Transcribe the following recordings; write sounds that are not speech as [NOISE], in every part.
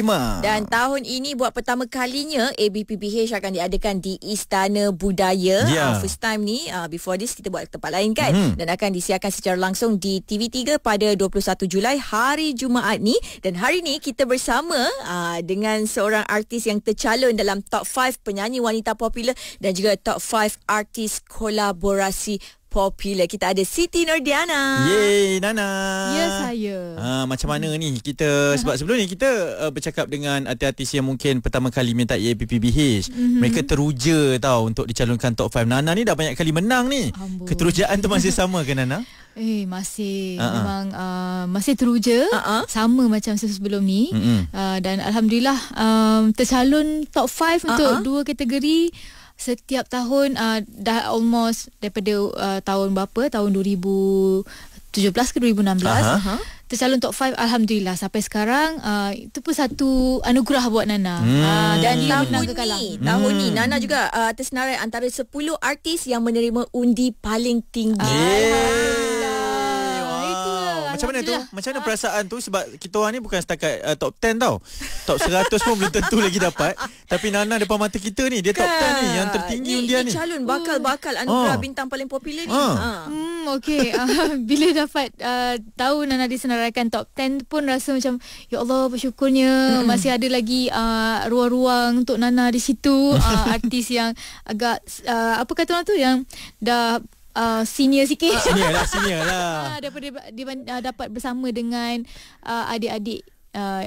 2025. Dan tahun ini buat pertama kalinya ABPPH akan diadakan di Istana Budaya. Yeah. Ya. Uh, first time ni uh, before this kita buat tempat lain kan mm-hmm. dan akan disiarkan secara langsung di TV3 pada 21 Julai hari Jumaat ni dan hari ni kita bersama uh, dengan seorang artis yang tercalon dalam top 5 penyanyi wanita popular dan juga top 5 artis kolaborasi popular. Kita ada Siti Nordiana. Yeay, Nana. Ya, saya. Ha, macam mana ni? Kita sebab sebelum ni kita uh, bercakap dengan artis-artis yang mungkin pertama kali minta EAPPBH. Mm-hmm. Mereka teruja tau untuk dicalonkan top 5. Nana ni dah banyak kali menang ni. Ambul. Keterujaan tu masih sama ke Nana? Eh masih uh-uh. memang uh, masih teruja uh-uh. sama macam sebelum ni uh-uh. uh, dan alhamdulillah um, tercalon top 5 uh-uh. untuk dua kategori setiap tahun uh, dah almost daripada uh, tahun berapa tahun 2017 ke 2016 uh-huh. tercalon top 5 alhamdulillah sampai sekarang uh, itu pun satu anugerah buat Nana hmm. uh, dan hmm. tahun ni hmm. tahun ni Nana juga uh, tersenarai antara 10 artis yang menerima undi paling tinggi ah, yeah. Macam mana tu? Macam mana ah. perasaan tu? Sebab kita orang ni bukan setakat uh, top 10 tau. Top 100 pun belum tentu lagi dapat. Tapi Nana depan mata kita ni. Dia top 10 ni. Yang tertinggi undian ni. Ini calon bakal-bakal ah. anugerah ha. bintang paling popular ni. Ha. Ha. Hmm, okay. Uh, [LAUGHS] bila dapat uh, tahu Nana disenaraikan top 10 pun rasa macam Ya Allah bersyukurnya hmm. masih ada lagi uh, ruang-ruang untuk Nana di situ. Uh, [LAUGHS] artis yang agak uh, apa kata orang tu yang dah uh, senior sikit. Ah, senior lah, [LAUGHS] senior lah. Uh, daripada dia uh, dapat bersama dengan uh, adik-adik uh,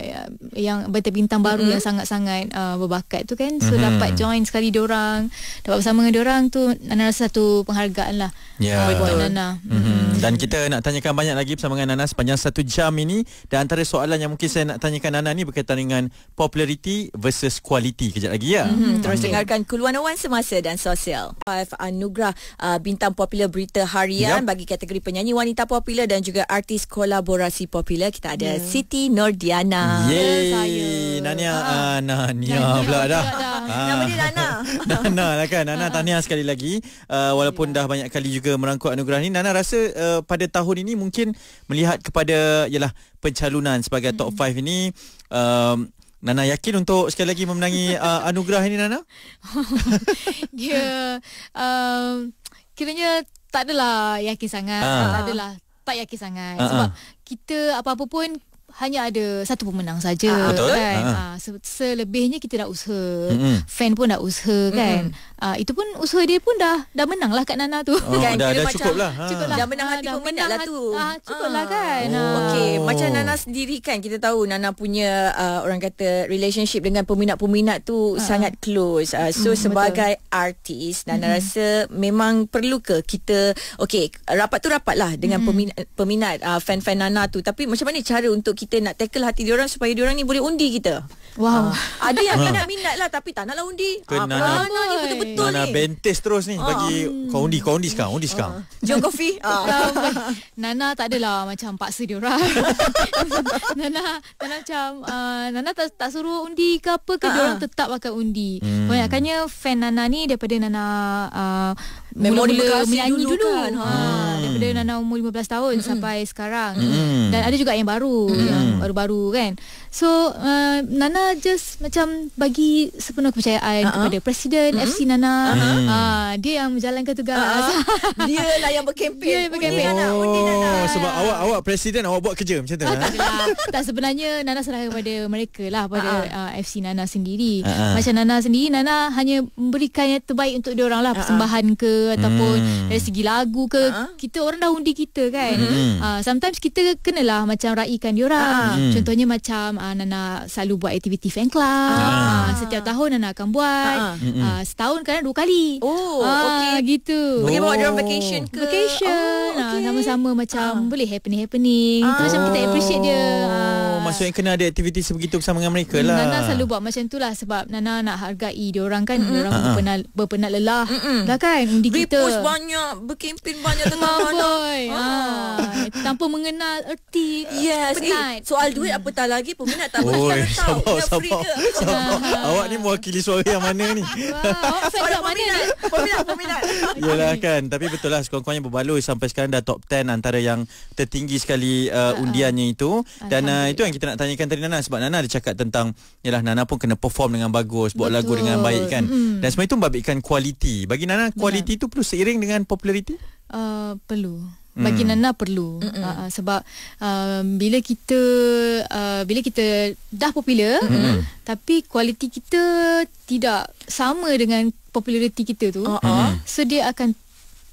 yang bintang mm-hmm. baru yang sangat-sangat uh, berbakat tu kan so mm-hmm. dapat join sekali orang dapat bersama dengan orang tu Nana rasa satu penghargaan lah yeah. Ya, buat Betul. Nana mm-hmm. mm-hmm. dan kita nak tanyakan banyak lagi bersama dengan Nana sepanjang satu jam ini dan antara soalan yang mungkin saya nak tanyakan Nana ni berkaitan dengan popularity versus quality kejap lagi ya mm-hmm. terus mm-hmm. dengarkan Kuluan Awan Semasa dan Sosial Five Anugerah uh, Bintang Popular Berita Harian yep. bagi kategori penyanyi wanita popular dan juga artis kolaborasi popular kita ada yeah. Siti Nordia Diana. Yeay. Nania. Ah. Ah, Nania pula dah. dah. Nama dia Nana. [LAUGHS] Nana lah kan. Nana ah. tahniah sekali lagi. Uh, walaupun ya. dah banyak kali juga merangkut anugerah ni. Nana rasa uh, pada tahun ini mungkin melihat kepada yalah, pencalonan sebagai top 5 mm. ini. Um, Nana yakin untuk sekali lagi memenangi uh, [LAUGHS] anugerah ini Nana? Ya. [LAUGHS] yeah. Um, kiranya tak adalah yakin sangat. Ah. Tak adalah. Tak yakin sangat. Ah. Sebab kita apa-apa pun hanya ada satu pemenang saja uh, kan uh, selebihnya kita dah usaha mm-hmm. fan pun dah usaha mm-hmm. kan uh, itu pun usaha dia pun dah dah menang lah kat Nana tu oh, kan dah, dah macam, lah. cukup lah cukuplah. dah menang hati peminat lah tu ha, cukup lah kan oh. okay. macam Nana sendiri kan kita tahu Nana punya uh, orang kata relationship dengan peminat-peminat tu ha. sangat close uh, so mm, sebagai betul. artis Nana mm-hmm. rasa memang perlu ke kita okay rapat tu rapatlah dengan mm-hmm. peminat, uh, fan-fan Nana tu tapi macam mana cara untuk kita kita nak tackle hati diorang supaya diorang ni boleh undi kita. Wow. Uh, ada yang kena ah. minat lah tapi tak nak lah undi. Kena Apa nana, ni betul-betul ni? Nana bentes terus ni bagi uh. kau undi, kau undi sekarang, undi sekarang. Uh. Geografi. Uh. nana tak adalah macam paksa diorang. [LAUGHS] nana, nana macam uh, Nana tak, tak suruh undi ke apa ke uh. diorang tetap akan undi. Hmm. Banyakannya fan Nana ni daripada Nana uh, memori mula menyanyi dulu, dulu kan. Ha, hmm. daripada Nana umur 15 tahun mm. sampai sekarang. Mm. Dan ada juga yang baru, mm. yang baru-baru kan. So, uh, Nana just macam bagi sepenuh kepercayaan uh-huh. kepada Presiden uh-huh. FC Nana. Uh-huh. Uh, dia yang menjalankan tugas. Uh-huh. [LAUGHS] dia lah yang berkempen. Dia yang berkempen. Oh, Nana. sebab uh awak awak Presiden, awak buat kerja macam tu. Uh, tak, tak, sebenarnya Nana serah kepada mereka lah, pada uh-huh. uh, ah, FC Nana sendiri. Uh-huh. Macam Nana sendiri, Nana hanya memberikan yang terbaik untuk dia orang lah. Persembahan uh-huh. ke ataupun hmm. dari segi lagu ke uh-huh. kita orang dah undi kita kan uh uh, sometimes kita kenalah macam raikan diorang uh-huh. Ha. Hmm. contohnya macam uh, Nana selalu buat aktiviti fan club uh-huh. uh, setiap tahun Nana akan buat uh-huh. uh, setahun kan dua kali oh uh, okay. gitu bagi bawa diorang oh. vacation ke vacation oh, okay. uh, sama-sama macam uh-huh. boleh happening-happening uh-huh. macam kita appreciate dia uh maksudnya kena ada aktiviti sebegitu bersama dengan mereka lah. Nana selalu buat macam tu lah sebab Nana nak hargai dia orang kan. dia Orang berpenat, lelah. Lah kan? Undi kita. Repost banyak. Berkempen banyak tengah malam. [LAUGHS] Ha. Ah, tanpa mengenal erti. Yes. Eh, penat. soal duit apatah lagi peminat tak boleh. Sabar, sabar. Ah, ah. Awak ni mewakili suara yang mana ni? Wow. Awak mana peminat. peminat. Peminat. [LAUGHS] Yelah kan. Tapi betul lah sekurang-kurangnya berbaloi sampai sekarang dah top 10 antara yang tertinggi sekali uh, undiannya itu. Dan uh, itu yang kita nak tanyakan tadi Nana sebab Nana ada cakap tentang ialah Nana pun kena perform dengan bagus, buat Betul. lagu dengan baik kan. Mm-hmm. Dan semua itu membabitkan kualiti. Bagi Nana kualiti itu perlu seiring dengan populariti? Uh, perlu. Hmm. Bagi mm. Nana perlu uh, uh, sebab uh, bila kita uh, bila kita dah popular Mm-mm. tapi kualiti kita tidak sama dengan populariti kita tu. Uh-uh. So dia akan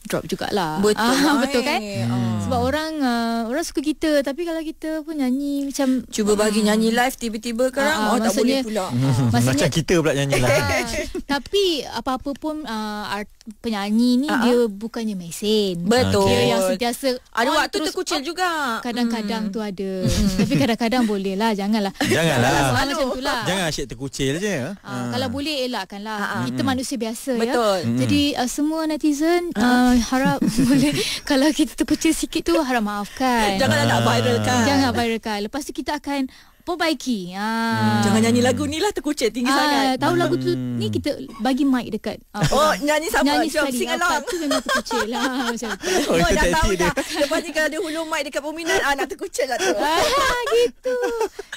drop jugalah Betul ah, [LAUGHS] Betul kan hmm. Ah. Sebab orang uh, Orang suka kita Tapi kalau kita pun nyanyi Macam Cuba bagi hmm. nyanyi live Tiba-tiba sekarang ah, uh, uh, Oh tak boleh pula uh, Macam kita pula nyanyi live uh, [LAUGHS] Tapi Apa-apa pun uh, Art penyanyi ni uh-huh. dia bukannya mesin. Betul. Dia yang sentiasa ada waktu terkucil juga. Kadang-kadang hmm. tu ada. Hmm. Tapi kadang-kadang boleh lah janganlah. [LAUGHS] Janganlah. Soalan macam lah. Jangan asyik terkucil je. Uh, uh. kalau boleh elakkanlah. Uh-huh. Kita hmm. manusia biasa Betul. ya. Betul. Uh-huh. Jadi uh, semua netizen uh, harap [LAUGHS] boleh kalau kita terkucil sikit tu harap maafkan. Janganlah uh-huh. nak viralkan. Jangan viralkan. Lepas tu kita akan perbaiki. Ha. Hmm. Jangan nyanyi lagu ni lah terkucit tinggi ha, sangat. Tahu lagu tu hmm. ni kita bagi mic dekat. Uh, oh, nyanyi sama. Nyanyi Jom, sing along. tu memang terkucit lah. [LAUGHS] Macam oh, oh dah tahu dah. Lepas ni kalau ada hulu mic dekat peminat, ah, nak terkucit lah tu. Ha, [LAUGHS] gitu.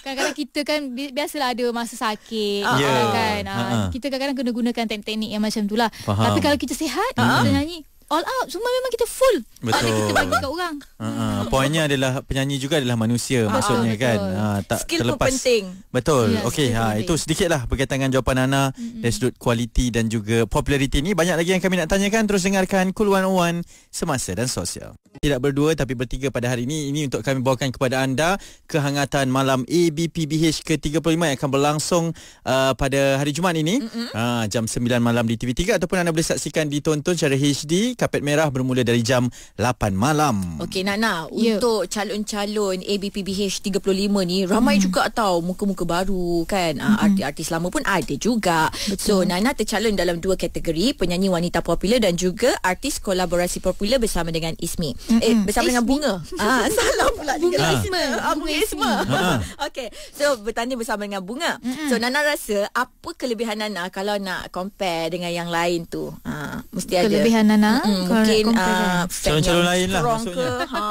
Kadang-kadang kita kan bi- biasalah ada masa sakit. Uh, yeah. kan. Uh, uh Kita kadang-kadang kena gunakan teknik-teknik yang macam tu lah. Tapi kalau kita sihat, uh kita nyanyi, all out semua memang kita full betul kita bagi kat orang uh, ha, uh, ha. hmm. poinnya adalah penyanyi juga adalah manusia uh, maksudnya betul. kan uh, tak skill terlepas pun penting betul yeah, okey ha penting. itu sedikitlah berkaitan dengan jawapan Nana mm-hmm. dari sudut kualiti dan juga populariti ni banyak lagi yang kami nak tanyakan terus dengarkan Cool 101 semasa dan sosial tidak berdua tapi bertiga pada hari ini ini untuk kami bawakan kepada anda kehangatan malam ABPBH ke-35 yang akan berlangsung uh, pada hari Jumaat ini mm-hmm. uh, jam 9 malam di TV3 ataupun anda boleh saksikan ditonton secara HD Kapet Merah bermula dari jam 8 malam. Okey Nana, yeah. untuk calon-calon ABPBH 35 ni ramai mm. juga tau muka-muka baru kan. Mm-hmm. Ah, Arti- artis lama pun ada juga. Betul. So Nana tercalon dalam dua kategori, penyanyi wanita popular dan juga artis kolaborasi popular bersama dengan Ismi. Eh, hmm Eh bersama Ismi. dengan Bunga. ah [LAUGHS] salah pula Bunga ha. Isma. Ah, Bunga Isma. Ha, ha. [LAUGHS] Okey. So bertanding bersama dengan Bunga. hmm So Nana rasa apa kelebihan Nana kalau nak compare dengan yang lain tu? Ha, mesti kelebihan ada. Nana? mm Hmm, mungkin uh, kan. calon-calon yang lain lah maksudnya. Ke, ha.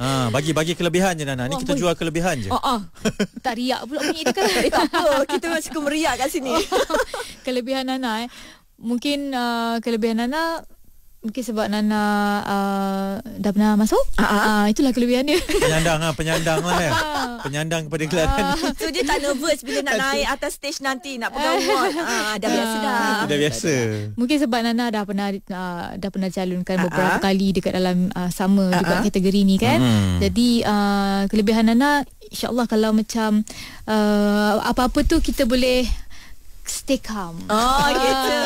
ha. [LAUGHS] bagi bagi kelebihan je Nana. Ni kita jual kelebihan je. Oh, oh. [LAUGHS] tak riak pula bunyi dia kan. Eh, tak apa, kita masih kemeriak kat sini. [LAUGHS] kelebihan Nana eh. Mungkin uh, kelebihan Nana Mungkin sebab Nana uh, dah pernah masuk. Uh-huh. Uh, itulah kelebihannya. Penyandang lah. Penyandang lah. Ya. Penyandang kepada gelaran. Uh, so dia tak nervous bila nak naik atas stage nanti. Nak pegang award. Uh, dah biasa uh, dah. Dah biasa. Mungkin sebab Nana dah pernah uh, dah pernah calonkan uh-huh. beberapa kali dekat dalam uh, sama uh-huh. juga kategori ni kan. Hmm. Jadi uh, kelebihan Nana insyaAllah kalau macam uh, apa-apa tu kita boleh stay calm. Oh gitu.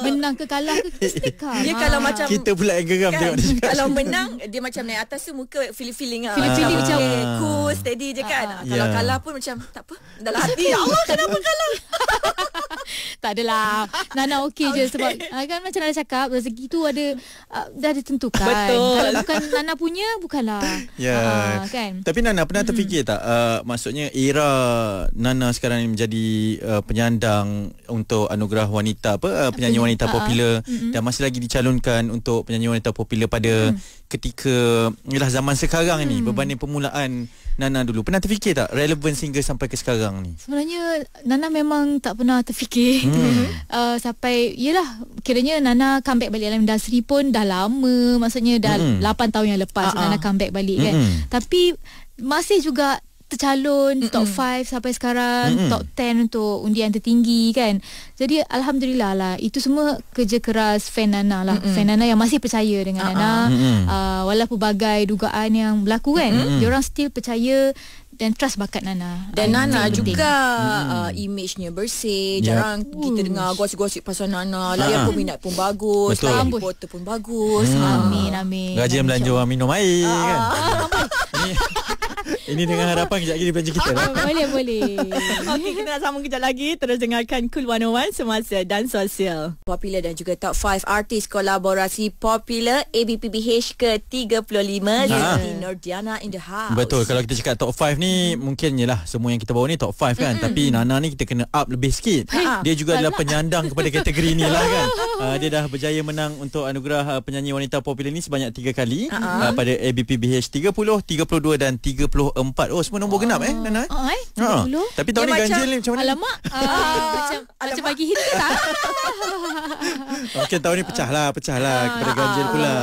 Menang ke kalah ke Kita stick ha. kalau ah. macam Kita pula yang geram kan? Kalau menang Dia macam naik atas tu Muka feeling-feeling lah. Feeling-feeling ah. macam ah. Cool, steady je kan ah. Kalau yeah. kalah pun macam Tak apa Dalam hati Ya Allah kenapa kalah [LAUGHS] Tak adalah Nana okey okay. je Sebab ah, kan macam Nana cakap Rezeki tu ada ah, Dah ditentukan Betul Kalau bukan Nana punya Bukanlah Ya yeah. uh, kan? Tapi Nana pernah terfikir mm-hmm. tak uh, Maksudnya era Nana sekarang ni menjadi uh, Penyandang Untuk anugerah wanita apa uh, Penyanyi wanita uh-huh. popular uh-huh. dan masih lagi dicalonkan untuk penyanyi wanita popular pada uh-huh. ketika ialah zaman sekarang uh-huh. ni mm. berbanding permulaan Nana dulu. Pernah terfikir tak relevan sehingga sampai ke sekarang ni? Sebenarnya Nana memang tak pernah terfikir. Hmm. [LAUGHS] Uh, sampai yalah kiranya Nana comeback balik dalam industri pun dah lama, maksudnya dah hmm. 8 tahun yang lepas uh-huh. Nana comeback balik kan. Hmm. Tapi masih juga tercalon Mm-mm. top 5 sampai sekarang Mm-mm. top 10 untuk undian tertinggi kan. Jadi alhamdulillah lah itu semua kerja keras fan Nana lah. Mm-mm. Fan Nana yang masih percaya dengan uh-uh. Nana uh, walaupun bagai dugaan yang berlaku kan. Dia orang still percaya dan trust bakat Nana. Dan uh, Nana juga uh, image-nya bersih. Yeah. Jarang Ush. kita dengar gosip-gosip pasal Nana. Layar uh-huh. pun pun bagus. Betul. Reporter pun bagus. Hmm. Amin, amin. Gaji yang belanja orang minum air uh-huh. kan. [LAUGHS] [LAUGHS] Ini dengan harapan kejap lagi dia kita lah. [LAUGHS] boleh, boleh. Okey, kita nak sambung kejap lagi. Terus dengarkan Cool 101 semasa dan sosial. Popular dan juga top 5 artis kolaborasi popular ABPBH ke-35. Ini Nordiana in the house. Betul, kalau kita cakap top 5 ni, hmm. mungkin je lah semua yang kita bawa ni top 5 kan. hmm, hmm Tapi hmm. Nana ni kita kena up lebih sikit. Eh, dia juga adalah penyandang kepada kategori ni lah kan. Uh, [LAUGHS] dia dah berjaya menang untuk anugerah uh, penyanyi wanita popular ni sebanyak 3 kali. Uh-huh. Uh, pada ABPBH 30, 32 dan 34 empat Oh semua nombor oh. genap eh Nana eh, oh, eh? Ha. Tapi tahun ni ganjil ni macam mana Alamak [LAUGHS] ah, Macam bagi hit [LAUGHS] Okay tahun ni pecah lah Pecah lah ah, kepada ganjil pula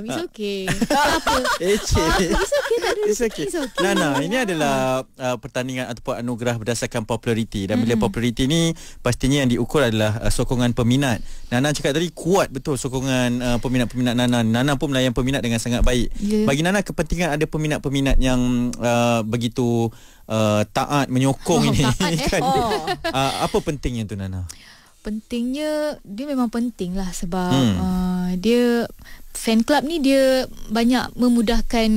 Um, it's ha. okay. Tak [LAUGHS] apa. Eh, it's okay. Tak ada it's, okay. it's okay. Nana, ini lah. adalah uh, pertandingan ataupun anugerah berdasarkan populariti. Dan bila mm-hmm. populariti ni, pastinya yang diukur adalah uh, sokongan peminat. Nana cakap tadi, kuat betul sokongan uh, peminat-peminat Nana. Nana pun melayan peminat dengan sangat baik. Yeah. Bagi Nana, kepentingan ada peminat-peminat yang uh, begitu uh, taat, menyokong oh, ini. Taat, eh. [LAUGHS] kan? oh. uh, apa pentingnya tu Nana? Pentingnya, dia memang penting lah sebab hmm. uh, dia fan club ni dia banyak memudahkan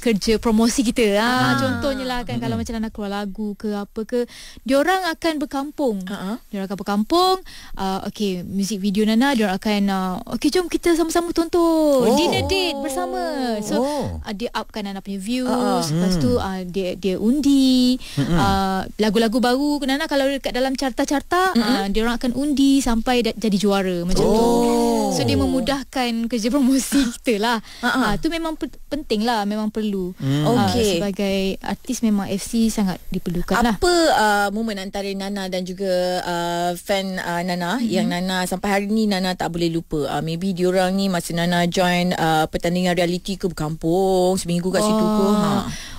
kerja promosi kita. Ha, ah. contohnya lah kan kalau hmm. macam anak keluar lagu ke apa ke, dia orang akan berkampung. Uh-huh. Diorang akan berkampung. Uh, okay, music video Nana, diorang akan, uh, okay jom kita sama-sama tonton. Oh. Dinner date bersama. Oh. So, oh. uh, dia upkan Nana punya views. Uh-huh. Lepas tu, uh, dia dia undi. Uh-huh. Uh, lagu-lagu baru ke Nana, kalau dekat dalam carta-carta, uh-huh. uh, diorang akan undi sampai da- jadi juara. Macam oh. tu. So, dia memudahkan kerja promosi versi kita lah. Uh-huh. Ah, ha, ah. ah, memang pe- penting lah, memang perlu. Hmm. Okay. sebagai artis memang FC sangat diperlukan Apa, lah. Apa uh, momen antara Nana dan juga uh, fan uh, Nana hmm. yang Nana sampai hari ni Nana tak boleh lupa. Uh, maybe diorang ni masa Nana join uh, pertandingan reality ke berkampung seminggu kat oh. situ ke. Oh. Ha.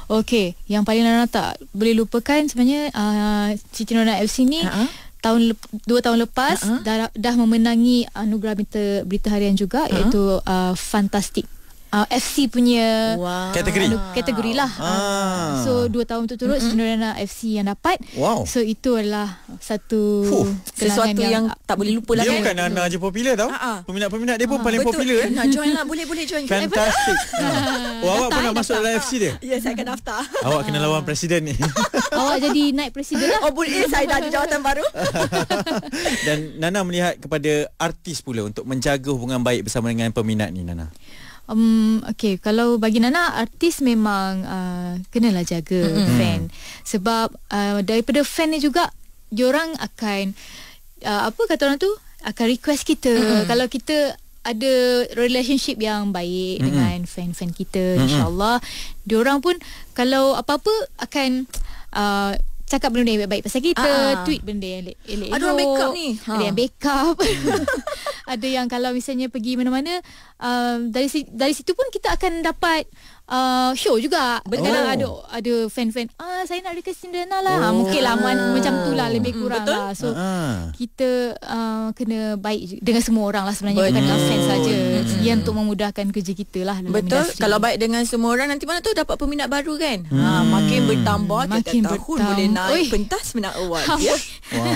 Okay, yang paling Nana tak boleh lupakan sebenarnya uh, Citi Nona FC ni uh-huh tahun dua tahun lepas uh-huh. dah, dah memenangi anugerah berita, berita harian juga uh-huh. iaitu uh, Fantastic uh, ah, FC punya wow. kategori kategori lah ah. uh, so dua tahun tu turut mm-hmm. Cinderella FC yang dapat wow. so itu adalah satu huh. sesuatu yang, yang tak boleh lupa lah dia kan? bukan Nana je popular tau uh-huh. peminat-peminat dia pun uh paling Betul. popular eh. nak join lah boleh boleh join fantastic uh. [LAUGHS] oh, [LAUGHS] awak pun nak masuk dalam FC dia ya saya akan daftar [LAUGHS] awak kena lawan presiden ni awak jadi naik presiden lah oh boleh eh, saya dah ada jawatan baru dan Nana melihat kepada artis pula untuk menjaga hubungan baik bersama dengan peminat ni Nana Um, okay, kalau bagi Nana, artis memang uh, kenalah jaga mm-hmm. fan. Sebab uh, daripada fan ni juga, orang akan, uh, apa kata orang tu? Akan request kita. Mm-hmm. Kalau kita ada relationship yang baik mm-hmm. dengan fan-fan kita, mm-hmm. insyaAllah. orang pun kalau apa-apa akan... Uh, cakap benda yang baik-baik pasal kita uh-huh. tweet benda yang elok-elok ada yang makeup ni ada huh. yang makeup ha. [LAUGHS] ada yang kalau misalnya pergi mana-mana um, dari dari situ pun kita akan dapat uh, show juga. betul. kadang oh. ada ada fan-fan, ah saya nak request Cinderella lah. Oh. Mungkin lah ah. macam tu lah lebih kurang Betul? lah. So, ah. kita uh, kena baik dengan semua orang lah sebenarnya. Bukan fan saja. Hmm. Yang untuk memudahkan kerja kita lah. Dalam Betul. Industri. Kalau baik dengan semua orang, nanti mana tu dapat peminat baru kan? Ha, hmm. Ha, makin bertambah, makin tiap tahun boleh naik Oi. pentas menang award. Ya? wow.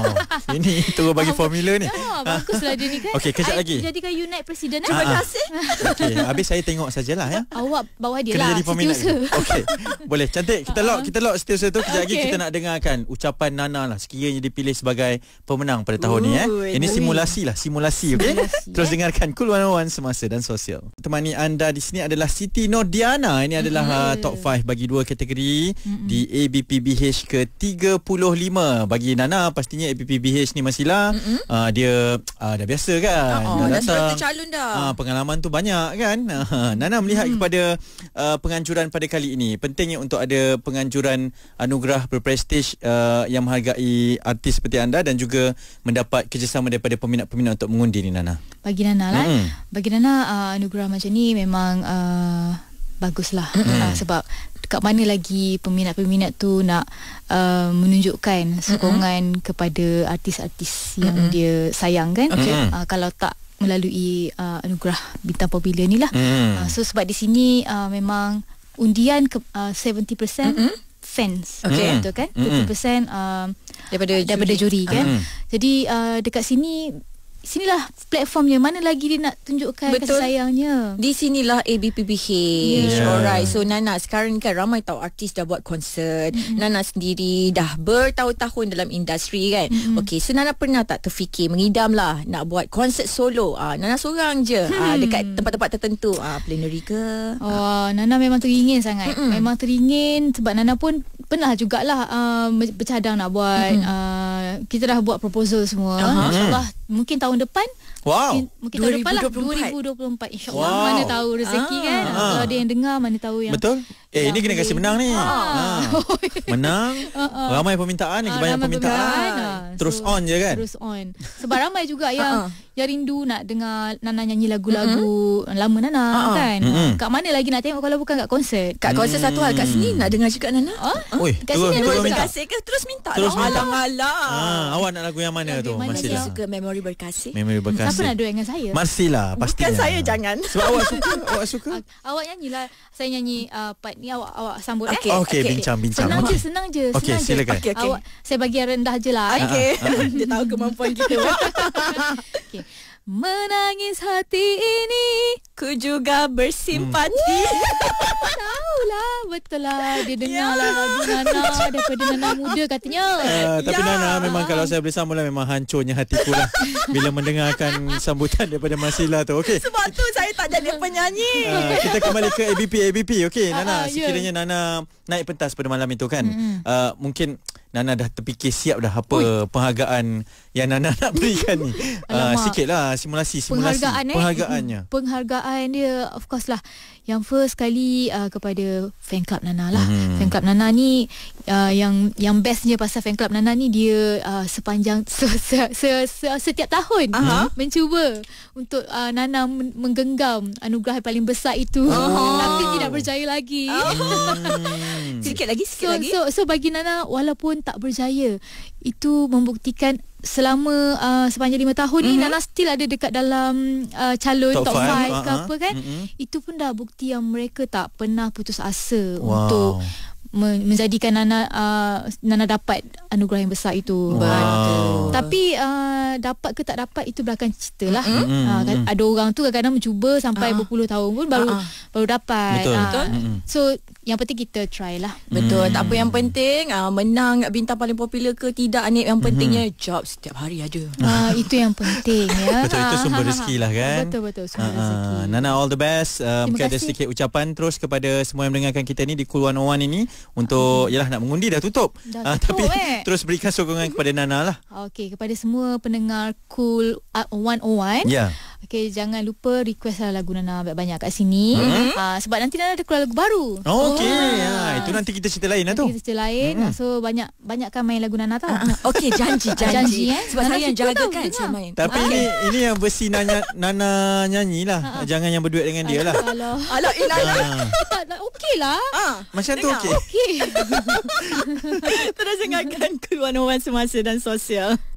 [LAUGHS] Ini terus bagi formula ni. Ya, Bagus lah dia ni kan. Okay, kejap lagi. Jadikan unit presiden. Eh? Terima kasih. [LAUGHS] Okay, habis saya tengok sajalah ya. Awak bawa dia kena lah, jadi peminat Setiausaha Okey [LAUGHS] Boleh cantik Kita lock Kita lock setiausaha tu Kejap lagi kita nak dengarkan Ucapan Nana lah Sekiranya dipilih sebagai Pemenang pada tahun ni eh. Ini simulasi lah Simulasi okay? Terus eh. dengarkan Cool 101 Semasa dan sosial Temani anda di sini adalah Siti Nordiana Ini adalah mm-hmm. Top 5 bagi dua kategori mm-hmm. Di ABPBH ke 35 Bagi Nana Pastinya ABPBH ni Masila mm-hmm. uh, ah, Dia uh, Dah biasa kan oh, Dah, dah, dah uh, Pengalaman tu banyak kan uh, [LAUGHS] Nana melihat mm. kepada uh, Uh, penganjuran pada kali ini? Pentingnya untuk ada penganjuran anugerah berprestij uh, yang menghargai artis seperti anda dan juga mendapat kerjasama daripada peminat-peminat untuk mengundi ni Nana. Bagi Nana lah. Mm-hmm. Bagi Nana uh, anugerah macam ni memang uh, lah mm. uh, sebab dekat mana lagi peminat-peminat tu nak uh, menunjukkan sokongan mm-hmm. kepada artis-artis yang mm-hmm. dia sayang kan? Okay. Uh, kalau tak melalui uh, anugerah bintang popular ni lah. Mm. Uh, so sebab di sini uh, memang undian ke, uh, 70% Mm-mm. fans. Okay. Mm. Betul kan? 70% uh, um, daripada juri, daripada juri mm. kan. Jadi uh, dekat sini sinilah platformnya mana lagi dia nak tunjukkan Betul. kasih sayangnya di sinilah ABPPH ya. yeah. alright so Nana sekarang kan ramai tahu artis dah buat konsert mm-hmm. Nana sendiri dah bertahun-tahun dalam industri kan mm-hmm. Okay so Nana pernah tak terfikir mengidam lah nak buat konsert solo ah Nana seorang je ah, hmm. ah, dekat tempat-tempat tertentu ah plenary ke oh Nana memang teringin sangat Mm-mm. memang teringin sebab Nana pun pernah jugalah uh, bercadang nak buat mm-hmm. uh, kita dah buat proposal semua uh-huh. insyaallah mungkin tahun tahun depan Wow Mungkin 2024. tahun depan lah 2024 InsyaAllah wow. mana tahu rezeki ah. kan ah. Kalau ada yang dengar mana tahu yang Betul Eh ini kena kasih menang ni ah. Ah. [LAUGHS] Menang ah. [LAUGHS] Ramai permintaan ah. Banyak ramai permintaan, permintaan. Ah. Terus so, on je kan Terus on Sebab ramai juga [LAUGHS] yang Yang rindu nak dengar Nana nyanyi lagu-lagu mm-hmm. Lama Nana uh-huh. kan mm-hmm. Kat mana lagi nak tengok Kalau bukan kat konsert Kat konsert mm-hmm. satu hal Kat sini hmm. nak dengar juga Nana oh? Kat terus, sini terus minta. Kasih ke? Terus minta Terus lah. minta Alang-alang ha, ah, Awak nak lagu yang mana lagu tu Masih lah suka Memory Berkasih Memory Berkasih Siapa nak duet dengan saya Masih lah pasti Bukan saya jangan Sebab awak suka Awak suka Awak nyanyilah Saya nyanyi uh, part ni Awak awak sambut okay. eh Okay, bincang-bincang Senang okay. je Senang je Okay silakan Awak Saya bagi yang rendah je lah Okay [LAUGHS] Dia tahu kemampuan kita [LAUGHS] okay. Menangis hati ini Ku juga bersimpati hmm. [LAUGHS] Tahu lah Betul lah Dia ya. dengar lah Nana Daripada Nana muda katanya uh, Tapi ya. Nana memang kalau saya boleh sambung lah Memang hancurnya hatiku lah Bila mendengarkan sambutan daripada Masila tu okay. Sebab tu saya tak jadi penyanyi uh, Kita kembali ke ABP ABP Okey Nana uh, uh, Sekiranya Nana naik pentas pada malam itu kan hmm. uh, Mungkin Nana dah terfikir siap dah apa Ui. penghargaan yang Nana nak berikan ni. [LAUGHS] Ah, Alamak. Uh, sikitlah simulasi, simulasi. Penghargaan, eh? Penghargaannya. penghargaan dia of course lah. Yang first kali uh, kepada fan club Nana lah. Hmm. Fan club Nana ni uh, yang yang bestnya pasal fan club Nana ni dia uh, sepanjang [LAUGHS] se, se, se, se, setiap tahun uh-huh. mencuba untuk uh, Nana menggenggam anugerah paling besar itu. Oh. Tapi tidak berjaya lagi. Oh. [LAUGHS] Hmm. sikit lagi, sikit so, lagi. So, so bagi Nana walaupun pun tak berjaya. Itu membuktikan selama uh, sepanjang lima tahun mm-hmm. ni mhm. Nana still ada dekat dalam uh, calon top 5 uh-huh. apa kan. Mm-hmm. Itu pun dah bukti yang mereka tak pernah putus asa wow. untuk menjadikan Nana uh, Nana dapat anugerah yang besar itu. Wow. Tapi uh, dapat ke tak dapat itu belakang cerita lah. Mm-hmm. Uh, hmm. ada orang tu kadang-kadang mencuba sampai uh. berpuluh tahun pun baru uh-uh. baru dapat. Betul. Uh, so yang penting kita try lah. Betul. Hmm. Tak apa yang penting uh, menang bintang paling popular ke tidak Anik. Yang pentingnya mm-hmm. job setiap hari ada. Uh, itu yang penting ya. [LAUGHS] Betul. Itu sumber rezeki lah kan. Betul. betul sumber uh-huh. rezeki. Nana all the best. Uh, mungkin kasih. ada sedikit ucapan terus kepada semua yang mendengarkan kita ni di Kuluan 101 ini untuk okay. Ah. yalah nak mengundi dah tutup. Dah uh, tapi eh. [LAUGHS] terus berikan sokongan mhm. kepada Nana lah. Okey, kepada semua pendengar Cool 101. Uh, ya. Yeah. Okay, jangan lupa request lah lagu Nana banyak-banyak kat sini. Hmm? Uh, sebab nanti Nana ada keluar lagu baru. Oh, ah. okay. Oh. Ya, itu nanti kita cerita lain lah nanti lah tu. Kita cerita lain. Hmm. So, banyak, banyakkan main lagu Nana tau. Ah, okay, janji, [LAUGHS] janji. janji eh? Sebab Nana saya yang jaga tau, kan saya main. Tapi ini, ini yang versi Nana, Nana nyanyi lah. jangan yang berduet dengan dia lah. Alah, ilah eh, lah. okay lah. Ha, Macam dengar. tu okay. Okay. [LAUGHS] Terus dengarkan ke 101 semasa dan sosial.